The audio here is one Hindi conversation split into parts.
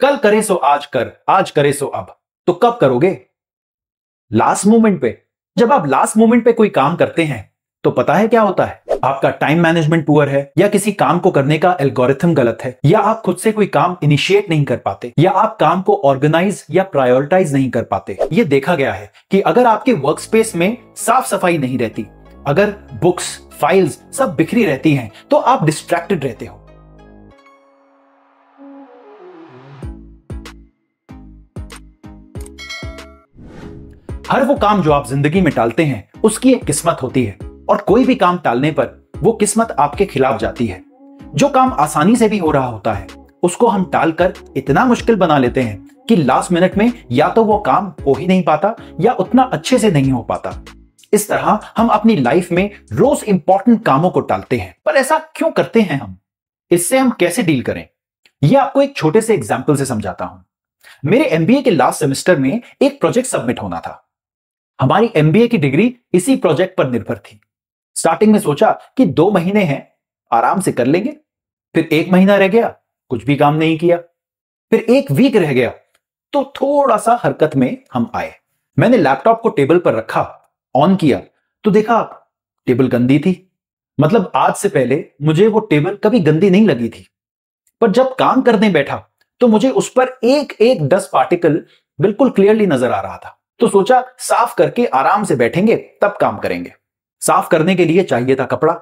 कल करे सो आज कर आज करे सो अब तो कब करोगे लास्ट मोमेंट पे जब आप लास्ट मोमेंट पे कोई काम करते हैं तो पता है क्या होता है आपका टाइम मैनेजमेंट पुअर है या किसी काम को करने का एल्गोरिथम गलत है या आप खुद से कोई काम इनिशिएट नहीं कर पाते या आप काम को ऑर्गेनाइज या प्रायोरिटाइज नहीं कर पाते ये देखा गया है कि अगर आपके वर्क स्पेस में साफ सफाई नहीं रहती अगर बुक्स फाइल्स सब बिखरी रहती हैं तो आप डिस्ट्रैक्टेड रहते हो हर वो काम जो आप जिंदगी में टालते हैं उसकी एक किस्मत होती है और कोई भी काम टालने पर वो किस्मत आपके खिलाफ जाती है जो काम आसानी से भी हो रहा होता है उसको हम टाल कर इतना मुश्किल बना लेते हैं कि लास्ट मिनट में या तो वो काम हो ही नहीं पाता या उतना अच्छे से नहीं हो पाता इस तरह हम अपनी लाइफ में रोज इंपॉर्टेंट कामों को टालते हैं पर ऐसा क्यों करते हैं हम इससे हम कैसे डील करें यह आपको एक छोटे से एग्जाम्पल से समझाता हूं मेरे एमबीए के लास्ट सेमेस्टर में एक प्रोजेक्ट सबमिट होना था हमारी एमबीए की डिग्री इसी प्रोजेक्ट पर निर्भर थी स्टार्टिंग में सोचा कि दो महीने हैं आराम से कर लेंगे फिर एक महीना रह गया कुछ भी काम नहीं किया फिर एक वीक रह गया तो थोड़ा सा हरकत में हम आए मैंने लैपटॉप को टेबल पर रखा ऑन किया तो देखा आप टेबल गंदी थी मतलब आज से पहले मुझे वो टेबल कभी गंदी नहीं लगी थी पर जब काम करने बैठा तो मुझे उस पर एक एक डस्ट पार्टिकल बिल्कुल क्लियरली नजर आ रहा था तो सोचा साफ करके आराम से बैठेंगे तब काम करेंगे साफ करने के लिए चाहिए था कपड़ा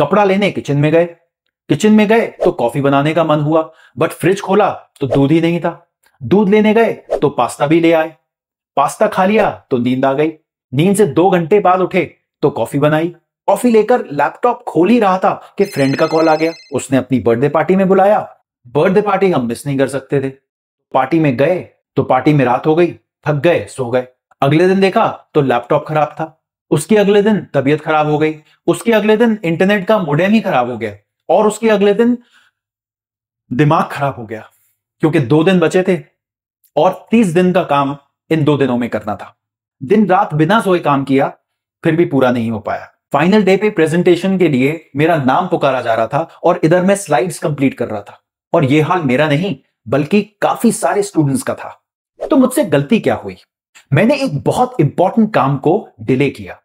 कपड़ा लेने किचन में गए किचन में गए तो कॉफी बनाने का मन हुआ बट फ्रिज खोला तो दूध ही नहीं था दूध लेने गए तो पास्ता भी ले आए पास्ता खा लिया तो नींद आ गई नींद से दो घंटे बाद उठे तो कॉफी बनाई कॉफी लेकर लैपटॉप खोल ही रहा था कि फ्रेंड का कॉल आ गया उसने अपनी बर्थडे पार्टी में बुलाया बर्थडे पार्टी हम मिस नहीं कर सकते थे पार्टी में गए तो पार्टी में रात हो गई थक गए सो गए अगले दिन देखा तो लैपटॉप खराब था उसके अगले दिन तबीयत खराब हो गई उसके अगले दिन इंटरनेट का मोडेम ही खराब हो गया और उसके अगले दिन दिमाग खराब हो गया क्योंकि दो दिन बचे थे और तीस दिन का काम इन दो दिनों में करना था दिन रात बिना सोए काम किया फिर भी पूरा नहीं हो पाया फाइनल डे पे प्रेजेंटेशन के लिए मेरा नाम पुकारा जा रहा था और इधर मैं स्लाइड्स कंप्लीट कर रहा था और यह हाल मेरा नहीं बल्कि काफी सारे स्टूडेंट्स का था तो मुझसे गलती क्या हुई मैंने एक बहुत इंपॉर्टेंट काम को डिले किया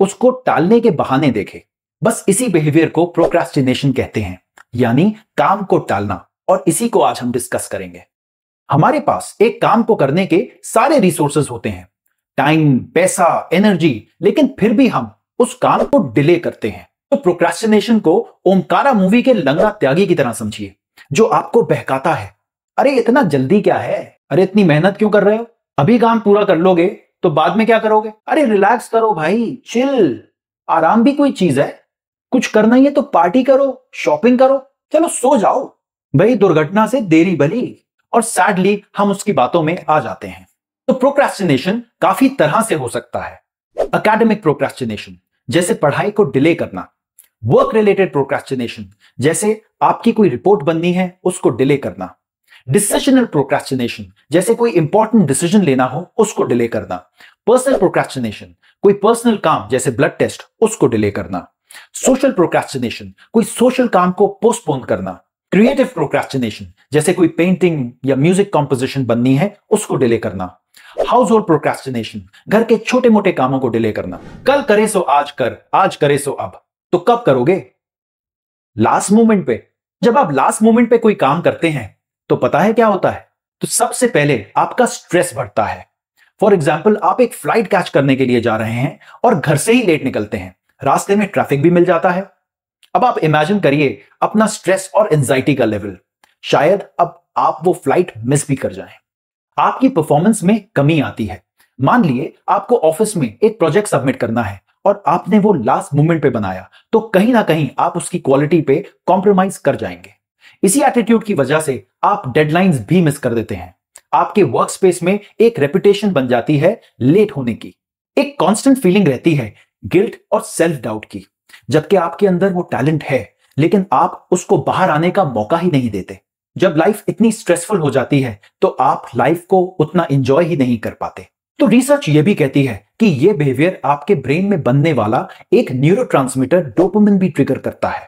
उसको टालने के बहाने देखे बस इसी बिहेवियर को प्रोक्रास्टिनेशन कहते हैं यानी काम को टालना और इसी को आज हम डिस्कस करेंगे हमारे पास एक काम को करने के सारे रिसोर्सेज होते हैं टाइम पैसा एनर्जी लेकिन फिर भी हम उस काम को डिले करते हैं तो प्रोक्रास्टिनेशन को ओमकारा मूवी के लंगा त्यागी की तरह समझिए जो आपको बहकाता है अरे इतना जल्दी क्या है अरे इतनी मेहनत क्यों कर रहे हो अभी काम पूरा कर लोगे तो बाद में क्या करोगे अरे रिलैक्स करो भाई चिल आराम भी कोई चीज है कुछ करना ही है तो पार्टी करो शॉपिंग करो चलो सो जाओ भाई दुर्घटना से देरी भली और सैडली हम उसकी बातों में आ जाते हैं तो प्रोक्रेस्टिनेशन काफी तरह से हो सकता है अकेडमिक प्रोक्रेस्टिनेशन जैसे पढ़ाई को डिले करना वर्क रिलेटेड प्रोक्रेस्टिनेशन जैसे आपकी कोई रिपोर्ट बननी है उसको डिले करना डिसीजनल प्रोक्रेस्टिनेशन जैसे कोई इंपॉर्टेंट डिसीजन लेना हो उसको डिले करना पर्सनल प्रोक्रेस्टिनेशन कोई पर्सनल काम जैसे ब्लड टेस्ट उसको डिले करना सोशल प्रोक्रेस्टिनेशन कोई सोशल काम को पोस्टपोन करना क्रिएटिव प्रोक्रेस्टिनेशन जैसे कोई पेंटिंग या म्यूजिक कॉम्पोजिशन बननी है उसको डिले करना हाउस होल्ड प्रोक्रेस्टिनेशन घर के छोटे मोटे कामों को डिले करना कल करे सो आज कर आज करे सो अब तो कब करोगे लास्ट मोमेंट पे जब आप लास्ट मोमेंट पे कोई काम करते हैं तो पता है क्या होता है तो सबसे पहले आपका स्ट्रेस बढ़ता है फॉर एग्जाम्पल आप एक फ्लाइट कैच करने के लिए जा रहे हैं और घर से ही लेट निकलते हैं रास्ते में ट्रैफिक भी मिल जाता है अब आप इमेजिन करिए अपना स्ट्रेस और एंजाइटी का लेवल शायद अब आप वो फ्लाइट मिस भी कर जाए आपकी परफॉर्मेंस में कमी आती है मान लिए आपको ऑफिस में एक प्रोजेक्ट सबमिट करना है और आपने वो लास्ट मोमेंट पे बनाया तो कहीं ना कहीं आप उसकी क्वालिटी पे कॉम्प्रोमाइज कर जाएंगे इसी एटीट्यूड की वजह से आप डेडलाइंस भी मिस कर देते हैं आपके वर्क स्पेस में एक रेपुटेशन बन जाती है लेट होने की एक कॉन्स्टेंट फीलिंग रहती है गिल्ट और सेल्फ डाउट की जबकि आपके अंदर वो टैलेंट है लेकिन आप उसको बाहर आने का मौका ही नहीं देते जब लाइफ इतनी स्ट्रेसफुल हो जाती है तो आप लाइफ को उतना एंजॉय ही नहीं कर पाते तो रिसर्च ये भी कहती है कि ये बिहेवियर आपके ब्रेन में बनने वाला एक न्यूरोट्रांसमीटर डोपामिन भी ट्रिगर करता है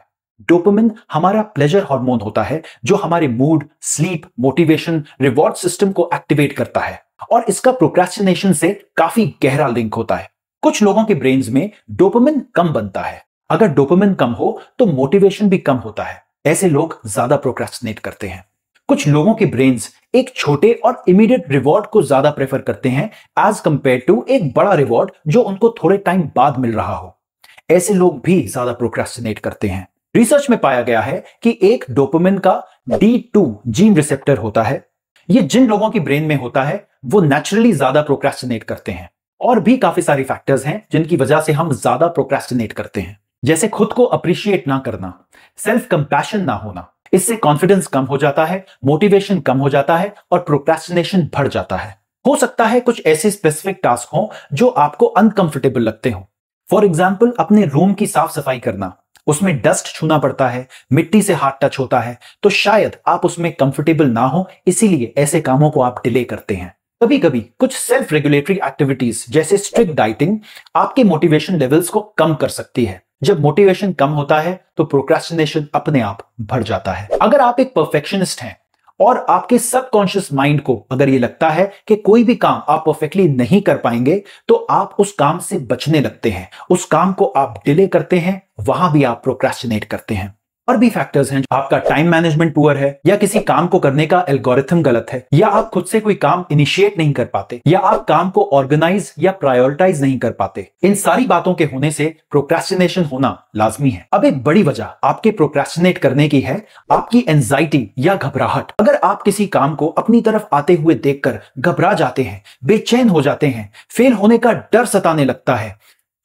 डोपामिन हमारा प्लेजर हार्मोन होता है जो हमारे mood sleep motivation reward system को एक्टिवेट करता है और इसका प्रोक्रेस्टिनेशन से काफी गहरा लिंक होता है कुछ लोगों के ब्रेन्स में डोपामिन कम बनता है अगर डोपामिन कम हो तो मोटिवेशन भी कम होता है ऐसे लोग ज्यादा प्रोक्रेस्टिनेट करते हैं कुछ लोगों के ब्रेन्स एक छोटे और इमीडिएट रिवॉर्ड को ज्यादा प्रेफर करते हैं एज कंपेयर टू एक बड़ा रिवॉर्ड जो उनको थोड़े टाइम बाद मिल रहा हो ऐसे लोग भी ज्यादा प्रोक्रेस्टिनेट करते हैं रिसर्च में पाया गया है कि एक डोपोमिन का डी टू जीन रिसेप्टर होता है ये जिन लोगों की ब्रेन में होता है वो नेचुरली ज्यादा प्रोक्रेस्टिनेट करते हैं और भी काफी सारी फैक्टर्स हैं जिनकी वजह से हम ज्यादा प्रोक्रेस्टिनेट करते हैं जैसे खुद को अप्रिशिएट ना करना सेल्फ कंपैशन ना होना इससे कॉन्फिडेंस कम हो जाता है मोटिवेशन कम हो जाता है और प्रोक्रेस्टिनेशन बढ़ जाता है हो सकता है कुछ ऐसे स्पेसिफिक टास्क हो जो आपको अनकंफर्टेबल लगते हो फॉर एग्जाम्पल अपने रूम की साफ सफाई करना उसमें डस्ट छूना पड़ता है मिट्टी से हाथ टच होता है तो शायद आप उसमें कंफर्टेबल ना हो इसीलिए ऐसे कामों को आप डिले करते हैं कभी कभी कुछ सेल्फ रेगुलेटरी एक्टिविटीज जैसे स्ट्रिक्ट डाइटिंग आपके मोटिवेशन लेवल्स को कम कर सकती है जब मोटिवेशन कम होता है तो प्रोक्रेस्टिनेशन अपने आप बढ़ जाता है अगर आप एक परफेक्शनिस्ट हैं और आपके सबकॉन्शियस माइंड को अगर ये लगता है कि कोई भी काम आप परफेक्टली नहीं कर पाएंगे तो आप उस काम से बचने लगते हैं उस काम को आप डिले करते हैं वहां भी आप प्रोक्रेस्टिनेट करते हैं और भी फैक्टर्स हैं आपका टाइम मैनेजमेंट पुअर है या किसी काम को करने का एल्गोरिथम गलत है या आप खुद से कोई काम इनिशिएट नहीं कर पाते या आप काम को ऑर्गेनाइज या प्रायोरिटाइज नहीं कर पाते इन सारी बातों के होने से प्रोक्रेस्टिनेशन होना लाजमी है अब एक बड़ी वजह आपके प्रोक्रेस्टिनेट करने की है आपकी एंजाइटी या घबराहट अगर आप किसी काम को अपनी तरफ आते हुए देख घबरा जाते हैं बेचैन हो जाते हैं फेल होने का डर सताने लगता है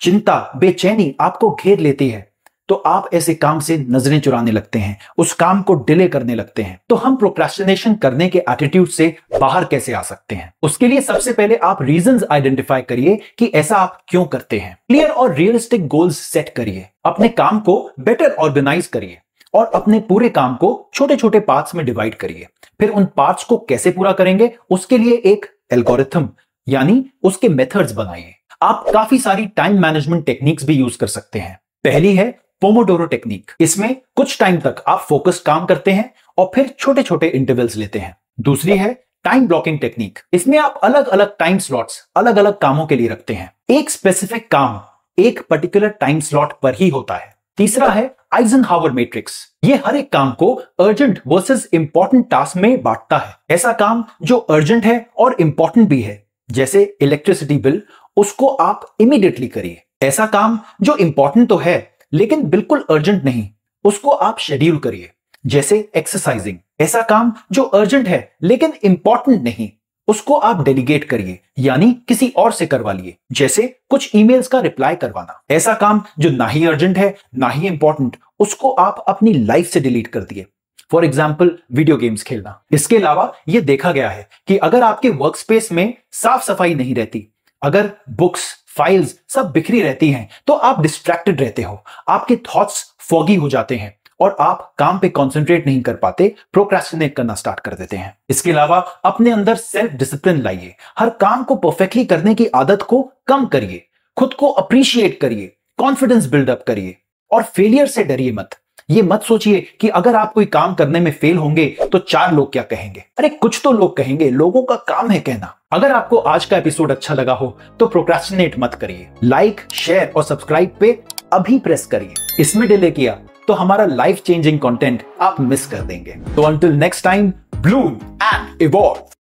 चिंता बेचैनी आपको घेर लेती है तो आप ऐसे काम से नजरें चुराने लगते हैं उस काम को डिले करने लगते हैं तो हम प्रोक्रेस्टिनेशन करने के एटीट्यूड से बाहर कैसे आ सकते हैं उसके लिए सबसे पहले आप रीजंस आइडेंटिफाई करिए कि ऐसा आप क्यों करते हैं क्लियर और रियलिस्टिक गोल्स सेट करिए अपने काम को बेटर ऑर्गेनाइज करिए और अपने पूरे काम को छोटे छोटे पार्ट्स में डिवाइड करिए फिर उन पार्ट्स को कैसे पूरा करेंगे उसके लिए एक एल्गोरिथम यानी उसके मेथड्स बनाइए आप काफी सारी टाइम मैनेजमेंट टेक्निक्स भी यूज कर सकते हैं पहली है पोमोडोरो टेक्निक इसमें कुछ टाइम तक आप फोकस काम करते हैं और फिर छोटे छोटे इंटरवल्स लेते हैं दूसरी है टाइम ब्लॉकिंग टेक्निक इसमें आप अलग अलग टाइम स्लॉट्स अलग अलग कामों के लिए रखते हैं एक स्पेसिफिक काम एक पर्टिकुलर टाइम स्लॉट पर ही होता है तीसरा है आइजन हावर मेट्रिक्स ये हर एक काम को अर्जेंट वर्सेस इंपॉर्टेंट टास्क में बांटता है ऐसा काम जो अर्जेंट है और इंपॉर्टेंट भी है जैसे इलेक्ट्रिसिटी बिल उसको आप इमीडिएटली करिए ऐसा काम जो इंपॉर्टेंट तो है लेकिन बिल्कुल अर्जेंट नहीं उसको आप शेड्यूल करिए जैसे एक्सरसाइजिंग ऐसा काम जो अर्जेंट है लेकिन इंपॉर्टेंट नहीं उसको आप डेलीगेट करिए यानी किसी और से करवा लिए जैसे कुछ ईमेल्स का रिप्लाई करवाना ऐसा काम जो ना ही अर्जेंट है ना ही इंपॉर्टेंट उसको आप अपनी लाइफ से डिलीट कर दिए फॉर एग्जाम्पल वीडियो गेम्स खेलना इसके अलावा ये देखा गया है कि अगर आपके वर्क स्पेस में साफ सफाई नहीं रहती अगर बुक्स फाइल्स सब बिखरी रहती हैं तो आप डिस्ट्रैक्टेड रहते हो आपके थॉट्स फॉगी हो जाते हैं और आप काम पे कंसंट्रेट नहीं कर पाते प्रोक्रेस्टिनेट करना स्टार्ट कर देते हैं इसके अलावा अपने अंदर सेल्फ डिसिप्लिन लाइए हर काम को परफेक्टली करने की आदत को कम करिए खुद को अप्रिशिएट करिए कॉन्फिडेंस बिल्डअप करिए और फेलियर से डरिए मत ये मत सोचिए कि अगर आप कोई काम करने में फेल होंगे तो चार लोग क्या कहेंगे अरे कुछ तो लोग कहेंगे लोगों का काम है कहना अगर आपको आज का एपिसोड अच्छा लगा हो तो प्रोक्रेस्टिनेट मत करिए लाइक शेयर और सब्सक्राइब पे अभी प्रेस करिए इसमें डिले किया तो हमारा लाइफ चेंजिंग कंटेंट आप मिस कर देंगे तो until next time blue and evolve